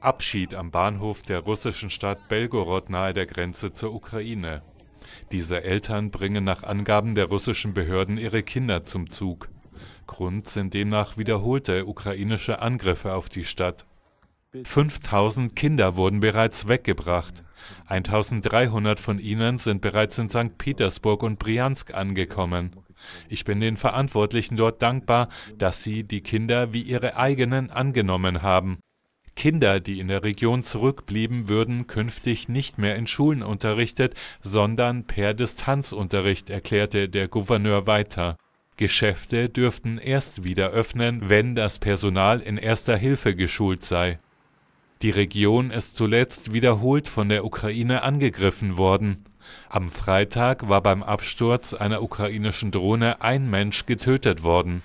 Abschied am Bahnhof der russischen Stadt Belgorod nahe der Grenze zur Ukraine. Diese Eltern bringen nach Angaben der russischen Behörden ihre Kinder zum Zug. Grund sind demnach wiederholte ukrainische Angriffe auf die Stadt. 5000 Kinder wurden bereits weggebracht. 1300 von ihnen sind bereits in St. Petersburg und Briansk angekommen. Ich bin den Verantwortlichen dort dankbar, dass sie die Kinder wie ihre eigenen angenommen haben. Kinder, die in der Region zurückblieben, würden künftig nicht mehr in Schulen unterrichtet, sondern per Distanzunterricht, erklärte der Gouverneur weiter. Geschäfte dürften erst wieder öffnen, wenn das Personal in erster Hilfe geschult sei. Die Region ist zuletzt wiederholt von der Ukraine angegriffen worden. Am Freitag war beim Absturz einer ukrainischen Drohne ein Mensch getötet worden.